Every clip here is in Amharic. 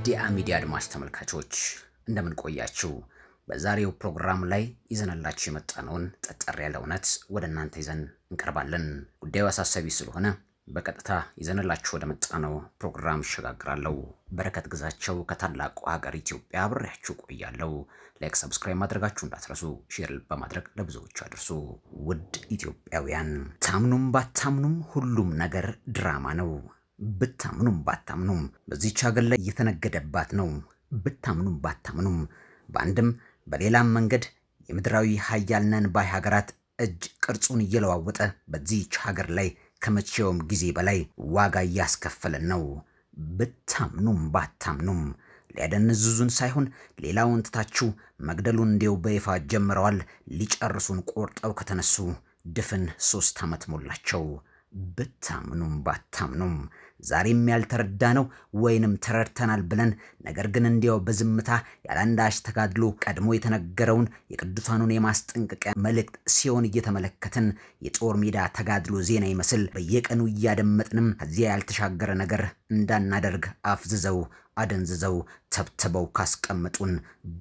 የዲያ ሚዲያ አድማጭ ተመልካቾች እንደምን ቆያችሁ? በዛሬው ፕሮግራም ላይ ይዘንላችሁ የመጣነውን ጠጠር ያለ እውነት ወደ እናንተ ይዘን እንቀርባለን። ጉዳዩ አሳሳቢ ስለሆነ በቀጥታ ይዘንላችሁ ወደ መጣነው ፕሮግራም እሸጋግራለሁ። በረከት ግዛቸው ከታላቁ ሀገር ኢትዮጵያ አብሬያችሁ ቆያለሁ። ላይክ፣ ሰብስክራይብ ማድረጋችሁ እንዳትረሱ፣ ሼር በማድረግ ለብዙዎቹ አድርሱ። ውድ ኢትዮጵያውያን ታምኑም ባታምኑም ሁሉም ነገር ድራማ ነው። ብታምኑም ባታምኑም በዚች ሀገር ላይ እየተነገደባት ነው። ብታምኑም ባታምኑም በአንድም በሌላም መንገድ የምድራዊ ሀያልነን ባይ ሀገራት እጅ ቅርጹን እየለዋወጠ በዚች ሀገር ላይ ከመቼውም ጊዜ በላይ ዋጋ እያስከፈለን ነው። ብታምኑም ባታምኑም ሊያደንዝዙን ሳይሆን ሌላውን ትታችሁ መግደሉን እንዲው በይፋ ጀምረዋል። ሊጨርሱን ቆርጠው ከተነሱ ድፍን ሶስት ዓመት ሞላቸው። ብታምኑም ባታምኑም ዛሬም ያልተረዳ ነው ወይንም ተረድተናል ብለን ነገር ግን እንዲያው በዝምታ ያለአንዳች ተጋድሎ ቀድሞ የተነገረውን የቅዱሳኑን የማስጠንቀቂያ መልእክት ሲሆን እየተመለከትን የጦር ሜዳ ተጋድሎ ዜና ይመስል በየቀኑ እያደመጥንም ከዚያ ያልተሻገረ ነገር እንዳናደርግ አፍዝዘው አደንዝዘው ተብትበው ካስቀመጡን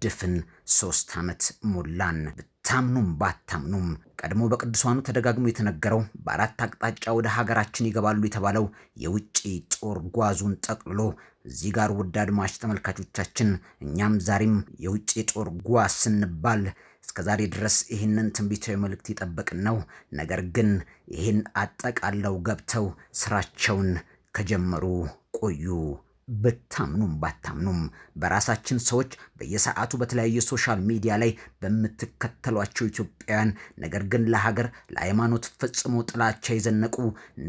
ድፍን ሶስት ዓመት ሞላን። ብታምኑም ባታምኑም ቀድሞ በቅዱሳኑ ተደጋግሞ የተነገረው በአራት አቅጣጫ ወደ ሀገራችን ይገባሉ የተባለው የውጭ ጦር ጓዙን ጠቅልሎ እዚህ ጋር ውድ አድማጭ ተመልካቾቻችን፣ እኛም ዛሬም የውጭ ጦር ጓዝ ስንባል እስከ ዛሬ ድረስ ይህንን ትንቢታዊ መልእክት የጠበቅን ነው። ነገር ግን ይህን አጠቃለው ገብተው ስራቸውን ከጀመሩ ቆዩ። ብታምኑም ባታምኑም በራሳችን ሰዎች በየሰዓቱ በተለያዩ ሶሻል ሚዲያ ላይ በምትከተሏቸው ኢትዮጵያውያን ነገር ግን ለሀገር ለሃይማኖት ፈጽሞ ጥላቻ የዘነቁ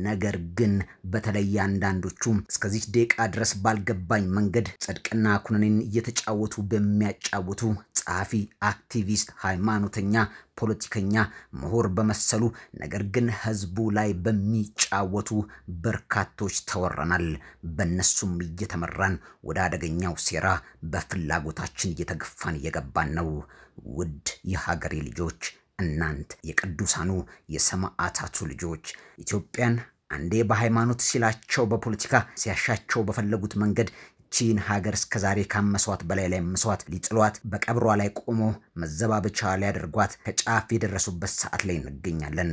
ነገር ግን በተለይ አንዳንዶቹ እስከዚህ ደቂቃ ድረስ ባልገባኝ መንገድ ጽድቅና ኩነኔን እየተጫወቱ በሚያጫውቱ ጸሐፊ፣ አክቲቪስት፣ ሃይማኖተኛ ፖለቲከኛ፣ ምሁር በመሰሉ ነገር ግን ህዝቡ ላይ በሚጫወቱ በርካቶች ተወረናል። በእነሱም እየ እየተመራን ወደ አደገኛው ሴራ በፍላጎታችን እየተገፋን እየገባን ነው። ውድ የሀገሬ ልጆች፣ እናንት የቅዱሳኑ የሰማዕታቱ ልጆች ኢትዮጵያን አንዴ በሃይማኖት ሲላቸው በፖለቲካ ሲያሻቸው በፈለጉት መንገድ ቺን ሀገር እስከ ዛሬ ካመሷት በላይ ላይ መስዋት ሊጥሏት በቀብሯ ላይ ቆሞ መዘባበቻ ሊያደርጓት ከጫፍ የደረሱበት ሰዓት ላይ እንገኛለን።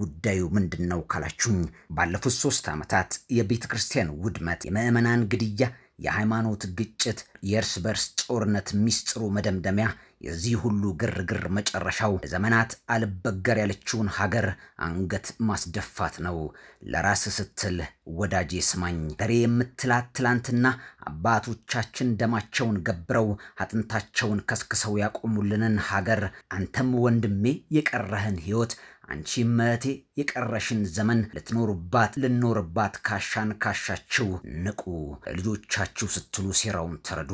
ጉዳዩ ምንድን ነው ካላችሁኝ፣ ባለፉት ሶስት ዓመታት የቤተ ክርስቲያን ውድመት፣ የምዕመናን ግድያ፣ የሃይማኖት ግጭት፣ የእርስ በርስ ጦርነት ሚስጥሩ መደምደሚያ የዚህ ሁሉ ግርግር መጨረሻው ለዘመናት አልበገር ያለችውን ሀገር አንገት ማስደፋት ነው። ለራስ ስትል ወዳጄ ስማኝ፣ ገሬ የምትላት ትላንትና አባቶቻችን ደማቸውን ገብረው አጥንታቸውን ከስክሰው ያቆሙልንን ሀገር አንተም ወንድሜ የቀረህን ሕይወት አንቺ መቴ የቀረሽን ዘመን ልትኖርባት ልኖርባት ካሻን ካሻችው ንቁ፣ ልጆቻችሁ ስትሉ ሴራውን ተረዱ።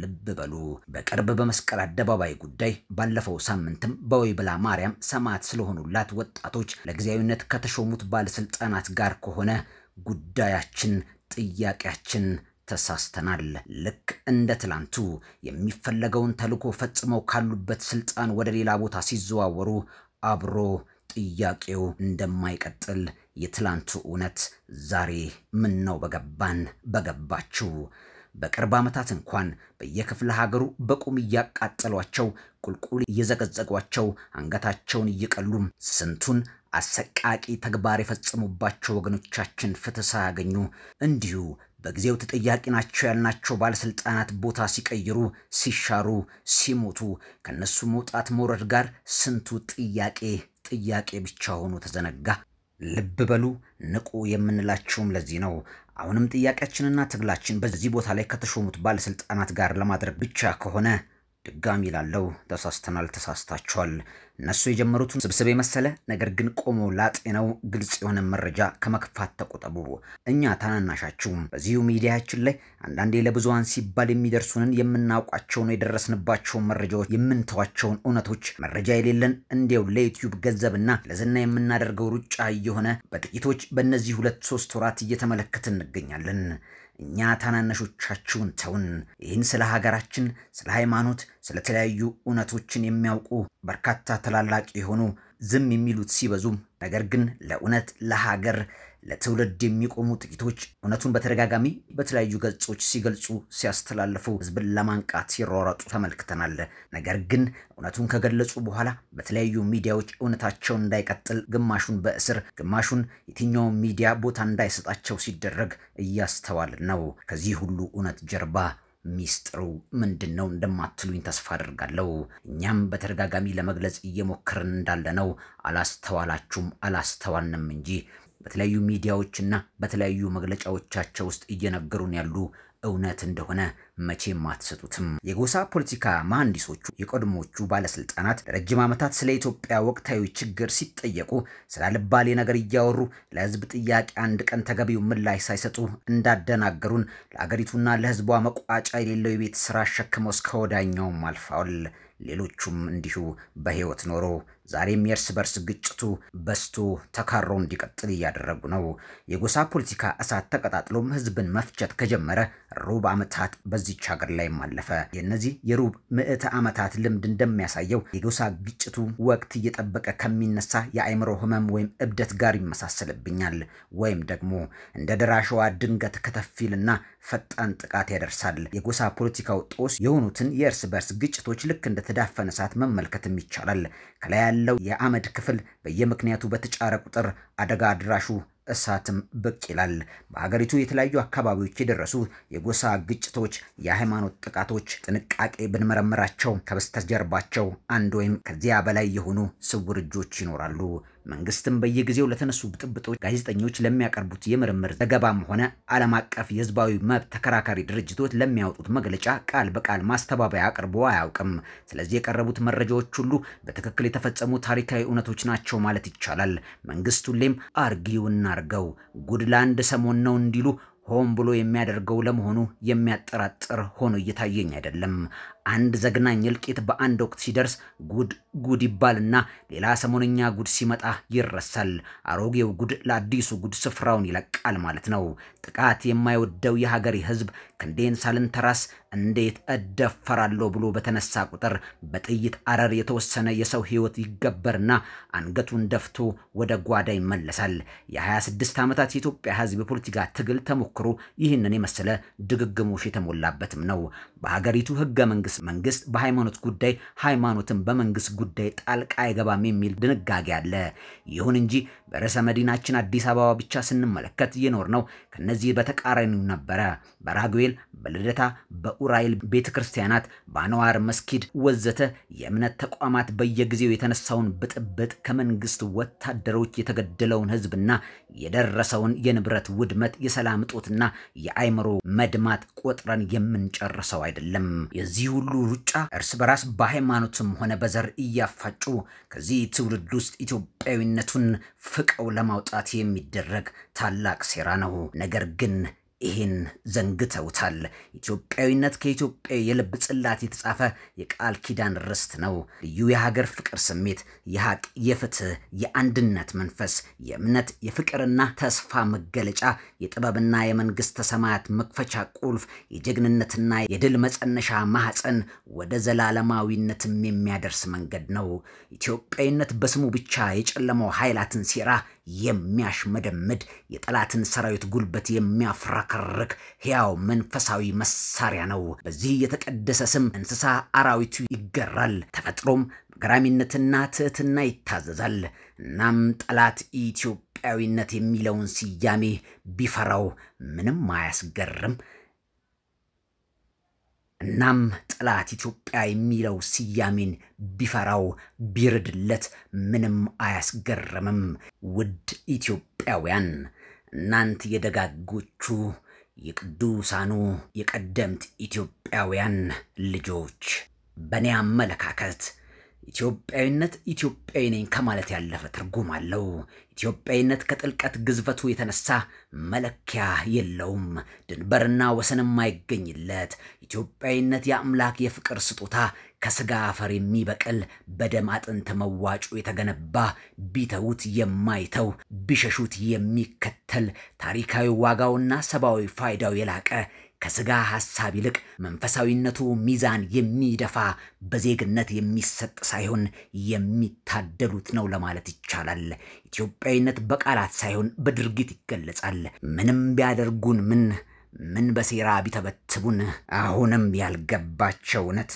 ልብ በሉ። በቅርብ በመስቀል አደባባይ ጉዳይ ባለፈው ሳምንትም በወይብላ ማርያም ሰማዕት ስለሆኑላት ወጣቶች ለጊዜያዊነት ከተሾሙት ባለስልጣናት ጋር ከሆነ ጉዳያችን፣ ጥያቄያችን ተሳስተናል። ልክ እንደ ትላንቱ የሚፈለገውን ተልዕኮ ፈጽመው ካሉበት ስልጣን ወደ ሌላ ቦታ ሲዘዋወሩ አብሮ ጥያቄው እንደማይቀጥል የትላንቱ እውነት ዛሬ ምን ነው በገባን በገባችሁ። በቅርብ ዓመታት እንኳን በየክፍለ ሀገሩ በቁም እያቃጠሏቸው ቁልቁል እየዘገዘጓቸው አንገታቸውን እየቀሉም ስንቱን አሰቃቂ ተግባር የፈጸሙባቸው ወገኖቻችን ፍትህ ሳያገኙ እንዲሁ በጊዜው ተጠያቂ ናቸው ያልናቸው ባለስልጣናት ቦታ ሲቀይሩ፣ ሲሻሩ፣ ሲሞቱ ከነሱ መውጣት መውረድ ጋር ስንቱ ጥያቄ ጥያቄ ብቻ ሆኖ ተዘነጋ። ልብ በሉ ንቁ የምንላቸውም ለዚህ ነው። አሁንም ጥያቄያችንና ትግላችን በዚህ ቦታ ላይ ከተሾሙት ባለስልጣናት ጋር ለማድረግ ብቻ ከሆነ ድጋሚ ላለው ተሳስተናል፣ ተሳስታችኋል። እነሱ የጀመሩትን ስብስብ የመሰለ ነገር ግን ቆሞ ላጤነው ግልጽ የሆነ መረጃ ከመክፋት ተቆጠቡ። እኛ ታናናሻችሁ በዚሁ ሚዲያችን ላይ አንዳንዴ ለብዙዋን ሲባል የሚደርሱንን የምናውቋቸውን የደረስንባቸውን መረጃዎች የምንተዋቸውን እውነቶች መረጃ የሌለን እንዲያው ለዩትዩብ ገንዘብና ለዝና የምናደርገው ሩጫ እየሆነ በጥቂቶች በእነዚህ ሁለት ሶስት ወራት እየተመለከትን እንገኛለን። እኛ ታናናሾቻችሁን ተውን። ይህን ስለ ሀገራችን፣ ስለ ሃይማኖት፣ ስለተለያዩ እውነቶችን የሚያውቁ በርካታ ታላላቅ የሆኑ ዝም የሚሉት ሲበዙ፣ ነገር ግን ለእውነት ለሀገር ለትውልድ የሚቆሙ ጥቂቶች እውነቱን በተደጋጋሚ በተለያዩ ገጾች ሲገልጹ፣ ሲያስተላልፉ፣ ህዝብን ለማንቃት ሲሯረጡ ተመልክተናል። ነገር ግን እውነቱን ከገለጹ በኋላ በተለያዩ ሚዲያዎች እውነታቸውን እንዳይቀጥል ግማሹን በእስር ግማሹን የትኛውን ሚዲያ ቦታ እንዳይሰጣቸው ሲደረግ እያስተዋልን ነው። ከዚህ ሁሉ እውነት ጀርባ ሚስጥሩ ምንድን ነው እንደማትሉኝ ተስፋ አድርጋለሁ። እኛም በተደጋጋሚ ለመግለጽ እየሞከርን እንዳለ ነው። አላስተዋላችሁም፣ አላስተዋልንም እንጂ በተለያዩ ሚዲያዎችና በተለያዩ መግለጫዎቻቸው ውስጥ እየነገሩን ያሉ እውነት እንደሆነ መቼም አትሰጡትም። የጎሳ ፖለቲካ መሐንዲሶቹ የቀድሞቹ ባለስልጣናት ለረጅም ዓመታት ስለ ኢትዮጵያ ወቅታዊ ችግር ሲጠየቁ ስላልባሌ ነገር እያወሩ ለህዝብ ጥያቄ አንድ ቀን ተገቢው ምላሽ ሳይሰጡ እንዳደናገሩን ለአገሪቱና ለህዝቧ መቋጫ የሌለው የቤት ስራ አሸክመው እስከ ወዳኛውም አልፈዋል። ሌሎቹም እንዲሁ በህይወት ኖሮ ዛሬም የእርስ በርስ ግጭቱ በስቶ ተካሮ እንዲቀጥል እያደረጉ ነው። የጎሳ ፖለቲካ እሳት ተቀጣጥሎም ህዝብን መፍጨት ከጀመረ ሩብ ዓመታት በዚች ሀገር ላይ ማለፈ የእነዚህ የሩብ ምዕተ ዓመታት ልምድ እንደሚያሳየው የጎሳ ግጭቱ ወቅት እየጠበቀ ከሚነሳ የአእምሮ ህመም ወይም እብደት ጋር ይመሳሰልብኛል። ወይም ደግሞ እንደ ደራሸዋ ድንገት ከተፊልና ፈጣን ጥቃት ያደርሳል። የጎሳ ፖለቲካው ጦስ የሆኑትን የእርስ በርስ ግጭቶች ልክ እንደተዳፈነ እሳት መመልከትም ይቻላል። ከላይ ያለው የአመድ ክፍል በየምክንያቱ በተጫረ ቁጥር አደጋ አድራሹ እሳትም ብቅ ይላል። በሀገሪቱ የተለያዩ አካባቢዎች የደረሱ የጎሳ ግጭቶች፣ የሃይማኖት ጥቃቶች ጥንቃቄ ብንመረምራቸው ከበስተጀርባቸው አንድ ወይም ከዚያ በላይ የሆኑ ስውር እጆች ይኖራሉ። መንግስትም በየጊዜው ለተነሱ ብጥብጦች ጋዜጠኞች ለሚያቀርቡት የምርምር ዘገባም ሆነ ዓለም አቀፍ የህዝባዊ መብት ተከራካሪ ድርጅቶች ለሚያወጡት መግለጫ ቃል በቃል ማስተባበያ አቅርቦ አያውቅም። ስለዚህ የቀረቡት መረጃዎች ሁሉ በትክክል የተፈጸሙ ታሪካዊ እውነቶች ናቸው ማለት ይቻላል። መንግስት ሁሌም አርጊውና አርገው ጉድላንድ ሰሞን ነው እንዲሉ ሆን ብሎ የሚያደርገው ለመሆኑ የሚያጠራጥር ሆኖ እየታየኝ አይደለም። አንድ ዘግናኝ እልቂት በአንድ ወቅት ሲደርስ ጉድ ጉድ ይባልና ሌላ ሰሞነኛ ጉድ ሲመጣ ይረሳል። አሮጌው ጉድ ለአዲሱ ጉድ ስፍራውን ይለቃል ማለት ነው። ጥቃት የማይወደው የሀገሬ ህዝብ ክንዴን ሳልንተራስ እንዴት እደፈራለሁ ብሎ በተነሳ ቁጥር በጥይት አረር የተወሰነ የሰው ህይወት ይገበርና አንገቱን ደፍቶ ወደ ጓዳ ይመለሳል። የ26 ዓመታት የኢትዮጵያ ህዝብ የፖለቲካ ትግል ተሞክሮ ይህንን የመሰለ ድግግሞሽ የተሞላበትም ነው። በሀገሪቱ ህገ መንግስት መንግስት መንግስት በሃይማኖት ጉዳይ ሃይማኖትን በመንግስት ጉዳይ ጣልቃ አይገባም የሚል ድንጋጌ አለ። ይሁን እንጂ በርዕሰ መዲናችን አዲስ አበባ ብቻ ስንመለከት እየኖር ነው ከነዚህ በተቃራኒው ነበረ። በራጉኤል፣ በልደታ፣ በኡራኤል ቤተ ክርስቲያናት፣ በአነዋር መስኪድ ወዘተ የእምነት ተቋማት በየጊዜው የተነሳውን ብጥብጥ ከመንግስት ወታደሮች የተገደለውን ህዝብና የደረሰውን የንብረት ውድመት የሰላም እጦትና የአይምሮ መድማት ቆጥረን የምንጨርሰው አይደለም። የዚሁ ሁሉ ሩጫ እርስ በራስ በሃይማኖትም ሆነ በዘር እያፋጩ ከዚህ ትውልድ ውስጥ ኢትዮጵያዊነቱን ፍቀው ለማውጣት የሚደረግ ታላቅ ሴራ ነው። ነገር ግን ይህን ዘንግተውታል። ኢትዮጵያዊነት ከኢትዮጵያዊ የልብ ጽላት የተጻፈ የቃል ኪዳን ርስት ነው። ልዩ የሀገር ፍቅር ስሜት፣ የሀቅ፣ የፍትህ፣ የአንድነት መንፈስ፣ የእምነት፣ የፍቅርና ተስፋ መገለጫ፣ የጥበብና የመንግስት ሰማያት መክፈቻ ቁልፍ፣ የጀግንነትና የድል መጸነሻ ማህፀን፣ ወደ ዘላለማዊነትም የሚያደርስ መንገድ ነው። ኢትዮጵያዊነት በስሙ ብቻ የጨለመው ኃይላትን ሴራ የሚያሽመደምድ የጠላትን ሰራዊት ጉልበት የሚያፍረከርክ ሕያው መንፈሳዊ መሳሪያ ነው። በዚህ የተቀደሰ ስም እንስሳ አራዊቱ ይገራል፣ ተፈጥሮም ገራሚነትና ትህትና ይታዘዛል። እናም ጠላት ኢትዮጵያዊነት የሚለውን ስያሜ ቢፈራው ምንም አያስገርም። እናም ጠላት ኢትዮጵያ የሚለው ስያሜን ቢፈራው ቢርድለት ምንም አያስገርምም። ውድ ኢትዮጵያውያን እናንት የደጋጎቹ የቅዱሳኑ የቀደምት ኢትዮጵያውያን ልጆች በእኔ አመለካከት ኢትዮጵያዊነት ኢትዮጵያዊ ነኝ ከማለት ያለፈ ትርጉም አለው። ኢትዮጵያዊነት ከጥልቀት ግዝፈቱ የተነሳ መለኪያ የለውም፣ ድንበርና ወሰን የማይገኝለት ኢትዮጵያዊነት የአምላክ የፍቅር ስጦታ ከስጋ አፈር የሚበቅል በደም አጥንት መዋጮ የተገነባ ቢተዉት የማይተው ቢሸሹት የሚከተል ታሪካዊ ዋጋውና ሰብአዊ ፋይዳው የላቀ ከስጋ ሐሳብ ይልቅ መንፈሳዊነቱ ሚዛን የሚደፋ በዜግነት የሚሰጥ ሳይሆን የሚታደሉት ነው ለማለት ይቻላል። ኢትዮጵያዊነት በቃላት ሳይሆን በድርጊት ይገለጻል። ምንም ቢያደርጉን ምን ምን በሴራ ቢተበትቡን አሁንም ያልገባቸው እውነት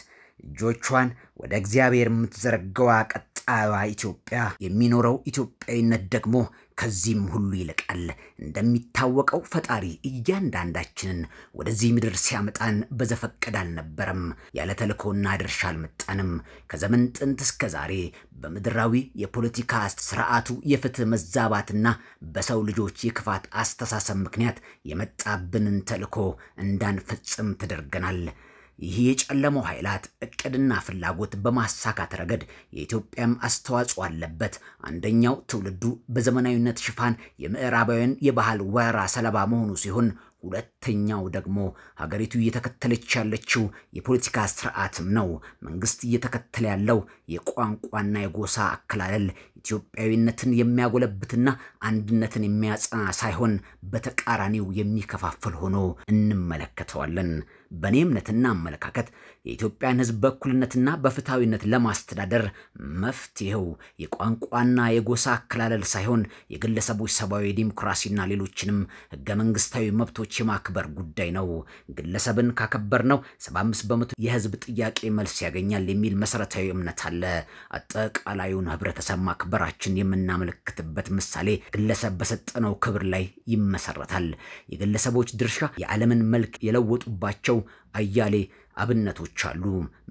እጆቿን ወደ እግዚአብሔር የምትዘረገዋ ቀጣዩዋ ኢትዮጵያ የሚኖረው ኢትዮጵያዊነት ደግሞ ከዚህም ሁሉ ይልቃል እንደሚታወቀው ፈጣሪ እያንዳንዳችንን ወደዚህ ምድር ሲያመጣን በዘፈቀድ አልነበረም። ያለ ተልእኮና ድርሻ አልመጣንም። ከዘመን ጥንት እስከ ዛሬ በምድራዊ የፖለቲካ ስርዓቱ የፍትህ መዛባትና በሰው ልጆች የክፋት አስተሳሰብ ምክንያት የመጣብንን ተልእኮ እንዳንፈጽም ተደርገናል። ይህ የጨለመው ኃይላት እቅድና ፍላጎት በማሳካት ረገድ የኢትዮጵያም አስተዋጽኦ አለበት። አንደኛው ትውልዱ በዘመናዊነት ሽፋን የምዕራባውያን የባህል ወረራ ሰለባ መሆኑ ሲሆን ሁለተኛው ደግሞ ሀገሪቱ እየተከተለች ያለችው የፖለቲካ ስርዓትም ነው። መንግስት እየተከተለ ያለው የቋንቋና የጎሳ አከላለል ኢትዮጵያዊነትን የሚያጎለብትና አንድነትን የሚያጸና ሳይሆን በተቃራኒው የሚከፋፍል ሆኖ እንመለከተዋለን። በእኔ እምነትና አመለካከት የኢትዮጵያን ሕዝብ በእኩልነትና በፍትሐዊነት ለማስተዳደር መፍትሄው የቋንቋና የጎሳ አከላለል ሳይሆን የግለሰቦች ሰብአዊ፣ ዲሞክራሲና ሌሎችንም ህገመንግስታዊ መብቶች የማክበር ጉዳይ ነው። ግለሰብን ካከበር ነው 75 በመቶ የህዝብ ጥያቄ መልስ ያገኛል የሚል መሰረታዊ እምነት አለ። አጠቃላዩን ህብረተሰብ ማክበራችን የምናመለክትበት ምሳሌ ግለሰብ በሰጠነው ክብር ላይ ይመሰረታል። የግለሰቦች ድርሻ የዓለምን መልክ የለወጡባቸው à y aller አብነቶች አሉ።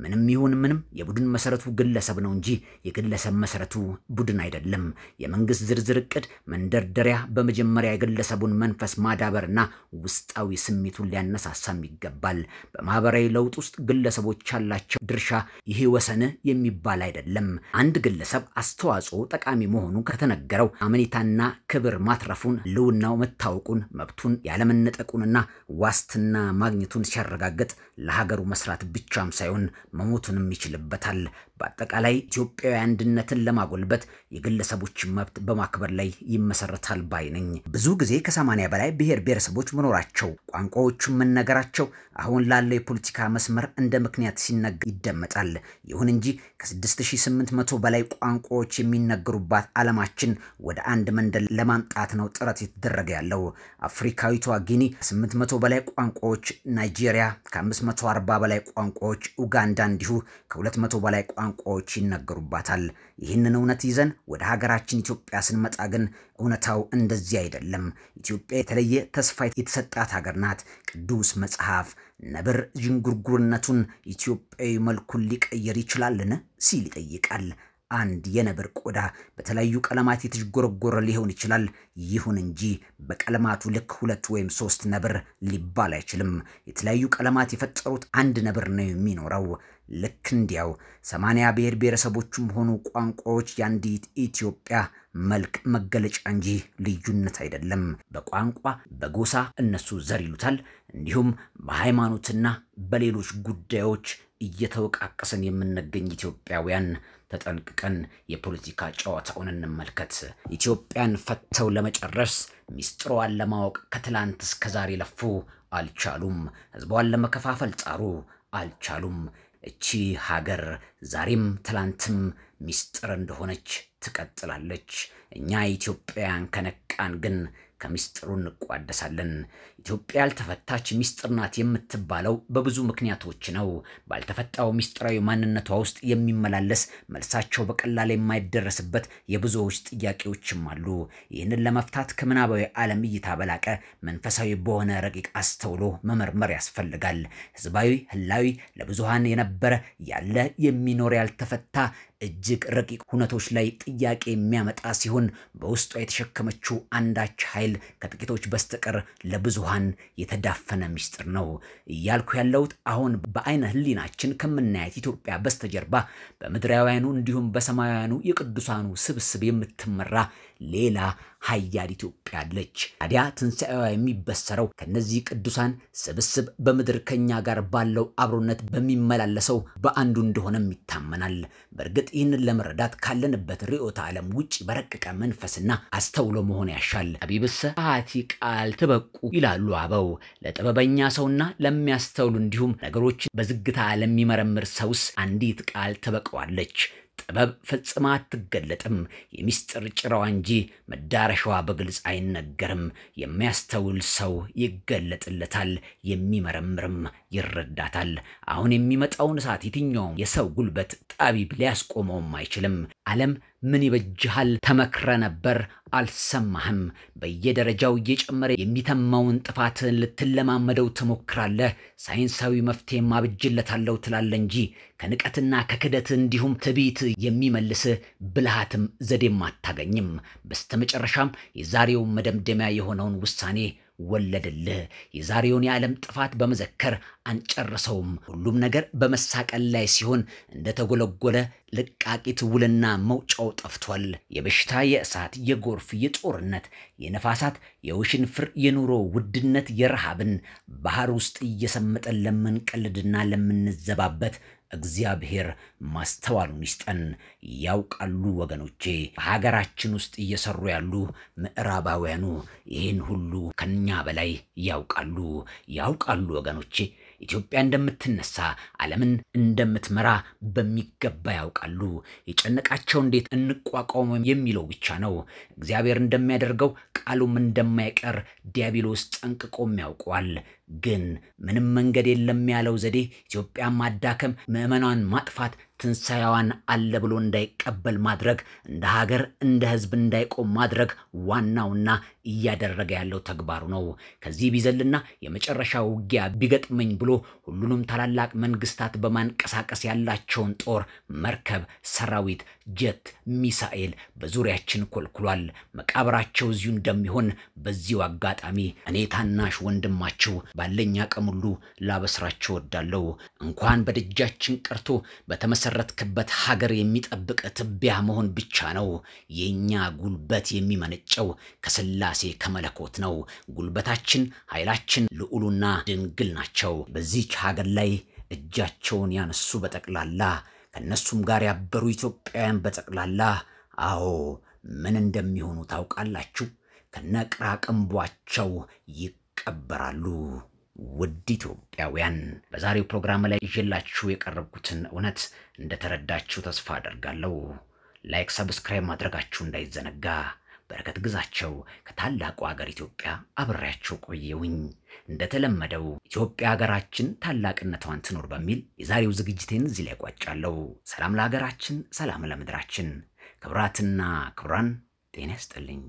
ምንም ይሁን ምንም የቡድን መሰረቱ ግለሰብ ነው እንጂ የግለሰብ መሰረቱ ቡድን አይደለም። የመንግስት ዝርዝር እቅድ መንደርደሪያ በመጀመሪያ የግለሰቡን መንፈስ ማዳበርና ውስጣዊ ስሜቱን ሊያነሳሳም ይገባል። በማህበራዊ ለውጥ ውስጥ ግለሰቦች ያላቸው ድርሻ ይሄ ወሰን የሚባል አይደለም። አንድ ግለሰብ አስተዋጽኦ ጠቃሚ መሆኑ ከተነገረው አመኔታና ክብር ማትረፉን፣ ልውናው መታወቁን፣ መብቱን ያለመነጠቁንና ዋስትና ማግኘቱን ሲያረጋግጥ ለሀገሩ መስራት ብቻም ሳይሆን መሞቱንም ይችልበታል። በአጠቃላይ ኢትዮጵያዊ አንድነትን ለማጎልበት የግለሰቦች መብት በማክበር ላይ ይመሰረታል ባይ ነኝ። ብዙ ጊዜ ከሰማንያ በላይ ብሔር ብሔረሰቦች መኖራቸው፣ ቋንቋዎቹ መነገራቸው አሁን ላለው የፖለቲካ መስመር እንደ ምክንያት ሲነገር ይደመጣል። ይሁን እንጂ ከ6800 በላይ ቋንቋዎች የሚነገሩባት ዓለማችን ወደ አንድ መንደል ለማምጣት ነው ጥረት የተደረገ ያለው። አፍሪካዊቷ ጊኒ ከ800 በላይ ቋንቋዎች፣ ናይጄሪያ ከ540 በላይ ቋንቋዎች፣ ኡጋንዳ እንዲሁ ከ200 በላይ ቋንቋዎች ይነገሩባታል። ይህንን እውነት ይዘን ወደ ሀገራችን ኢትዮጵያ ስንመጣ ግን እውነታው እንደዚህ አይደለም። ኢትዮጵያ የተለየ ተስፋ የተሰጣት ሀገር ናት። ቅዱስ መጽሐፍ ነብር ዥንጉርጉርነቱን ኢትዮጵያዊ መልኩን ሊቀየር ይችላልን ሲል ይጠይቃል። አንድ የነብር ቆዳ በተለያዩ ቀለማት የተጎረጎረ ሊሆን ይችላል። ይሁን እንጂ በቀለማቱ ልክ ሁለት ወይም ሶስት ነብር ሊባል አይችልም። የተለያዩ ቀለማት የፈጠሩት አንድ ነብር ነው የሚኖረው። ልክ እንዲያው ሰማንያ ብሔር ብሔረሰቦችም ሆኑ ቋንቋዎች የአንዲት ኢትዮጵያ መልክ መገለጫ እንጂ ልዩነት አይደለም። በቋንቋ በጎሳ እነሱ ዘር ይሉታል፣ እንዲሁም በሃይማኖትና በሌሎች ጉዳዮች እየተወቃቀሰን የምንገኝ ኢትዮጵያውያን ተጠንቅቀን የፖለቲካ ጨዋታውን እንመልከት። ኢትዮጵያን ፈተው ለመጨረስ ሚስጥሯን ለማወቅ ከትላንት እስከ ዛሬ ለፉ፣ አልቻሉም። ህዝቧን ለመከፋፈል ጣሩ፣ አልቻሉም። እቺ ሀገር ዛሬም ትላንትም ሚስጥር እንደሆነች ትቀጥላለች። እኛ ኢትዮጵያውያን ከነቃን ግን ከምስጢሩ እንቋደሳለን። ኢትዮጵያ ያልተፈታች ምስጢር ናት የምትባለው በብዙ ምክንያቶች ነው። ባልተፈታው ምስጢራዊ ማንነቷ ውስጥ የሚመላለስ መልሳቸው በቀላል የማይደረስበት የብዙዎች ጥያቄዎችም አሉ። ይህንን ለመፍታት ከምናባዊ ዓለም እይታ በላቀ መንፈሳዊ በሆነ ረቂቅ አስተውሎ መመርመር ያስፈልጋል። ህዝባዊ፣ ህላዊ፣ ለብዙሃን የነበረ ያለ የሚኖር ያልተፈታ እጅግ ረቂቅ ሁነቶች ላይ ጥያቄ የሚያመጣ ሲሆን በውስጧ የተሸከመችው አንዳች ኃይል ከጥቂቶች በስተቀር ለብዙሃን የተዳፈነ ምስጥር ነው እያልኩ ያለሁት አሁን በአይነ ህሊናችን ከምናያት ኢትዮጵያ በስተጀርባ በምድራውያኑ እንዲሁም በሰማያውያኑ የቅዱሳኑ ስብስብ የምትመራ ሌላ ሀያል ኢትዮጵያ አለች። ታዲያ ትንሣኤዋ የሚበሰረው ከነዚህ ቅዱሳን ስብስብ በምድር ከኛ ጋር ባለው አብሮነት በሚመላለሰው በአንዱ እንደሆነም ይታመናል። በእርግጥ ይህንን ለመረዳት ካለንበት ርዕዮተ ዓለም ውጭ በረቀቀ መንፈስና አስተውሎ መሆን ያሻል። አቢብሰ አሐቲ ቃል ትበቁ ይላሉ አበው። ለጥበበኛ ሰውና ለሚያስተውሉ እንዲሁም ነገሮችን በዝግታ ለሚመረምር ሰውስ አንዲት ቃል ትበቀዋለች። ጥበብ ፈጽማ አትገለጥም። የሚስጥር ጭራዋ እንጂ መዳረሻዋ በግልጽ አይነገርም። የሚያስተውል ሰው ይገለጥለታል፣ የሚመረምርም ይረዳታል። አሁን የሚመጣውን እሳት የትኛውም የሰው ጉልበት ጠቢብ ሊያስቆመውም አይችልም። ዓለም ምን ይበጅሃል? ተመክረ ነበር አልሰማህም። በየደረጃው እየጨመረ የሚተማውን ጥፋትን ልትለማመደው ትሞክራለህ። ሳይንሳዊ መፍትሄ ማብጅለታለሁ ትላለህ እንጂ ከንቀትና ከክደት እንዲሁም ትቢት የሚመልስ ብልሃትም ዘዴም አታገኝም። በስተመጨረሻም የዛሬው መደምደሚያ የሆነውን ውሳኔ ወለድልህ። የዛሬውን የዓለም ጥፋት በመዘከር አንጨርሰውም። ሁሉም ነገር በመሳቀል ላይ ሲሆን እንደተጎለጎለ ልቃቂት ውልና መውጫው ጠፍቷል። የበሽታ፣ የእሳት፣ የጎርፍ፣ የጦርነት፣ የነፋሳት፣ የውሽንፍር፣ የኑሮ ውድነት፣ የረሃብን ባህር ውስጥ እየሰመጠን ለምንቀልድና ለምንዘባበት እግዚአብሔር ማስተዋሉን ይስጠን። ያውቃሉ ወገኖቼ፣ በሀገራችን ውስጥ እየሰሩ ያሉ ምዕራባውያኑ ይህን ሁሉ ከኛ በላይ ያውቃሉ። ያውቃሉ ወገኖቼ ኢትዮጵያ እንደምትነሳ ዓለምን እንደምትመራ በሚገባ ያውቃሉ። የጨነቃቸው እንዴት እንቋቋሙ የሚለው ብቻ ነው። እግዚአብሔር እንደሚያደርገው ቃሉም እንደማይቀር ዲያብሎስ ጠንቅቆም ያውቀዋል። ግን ምንም መንገድ የለም ያለው ዘዴ ኢትዮጵያን ማዳከም፣ ምዕመናን ማጥፋት፣ ትንሣኤዋን አለ ብሎ እንዳይቀበል ማድረግ፣ እንደ ሀገር እንደ ሕዝብ እንዳይቆም ማድረግ ዋናውና እያደረገ ያለው ተግባሩ ነው። ከዚህ ቢዘልና የመጨረሻ ውጊያ ቢገጥመኝ ብሎ ሁሉንም ታላላቅ መንግስታት በማንቀሳቀስ ያላቸውን ጦር፣ መርከብ፣ ሰራዊት፣ ጀት፣ ሚሳኤል በዙሪያችን ኮልኩሏል። መቃብራቸው እዚሁ እንደሚሆን በዚሁ አጋጣሚ እኔ ታናሽ ወንድማችሁ ባለኝ አቅም ሁሉ ላበስራቸው ወዳለው እንኳን በደጃችን ቀርቶ በተመሰረትክበት ሀገር የሚጠብቅ ትቢያ መሆን ብቻ ነው። የእኛ ጉልበት የሚመነጨው ከስላሴ ከመለኮት ነው። ጉልበታችን፣ ኃይላችን ልዑሉና ድንግል ናቸው። በዚች ሀገር ላይ እጃቸውን ያነሱ በጠቅላላ ከነሱም ጋር ያበሩ ኢትዮጵያውያን በጠቅላላ አዎ ምን እንደሚሆኑ ታውቃላችሁ። ከነቅራቅንቧቸው ይቀበራሉ። ውድ ኢትዮጵያውያን በዛሬው ፕሮግራም ላይ ይዤላችሁ የቀረብኩትን እውነት እንደተረዳችሁ ተስፋ አደርጋለሁ። ላይክ፣ ሰብስክራይብ ማድረጋችሁ እንዳይዘነጋ። በረከት ግዛቸው ከታላቁ ሀገር ኢትዮጵያ አብሬያቸው ቆየውኝ። እንደተለመደው ኢትዮጵያ ሀገራችን ታላቅነቷን ትኖር በሚል የዛሬው ዝግጅቴን እዚህ ላይ ቋጫለሁ። ሰላም ለሀገራችን፣ ሰላም ለምድራችን። ክብራትና ክብራን ጤና ይስጥልኝ።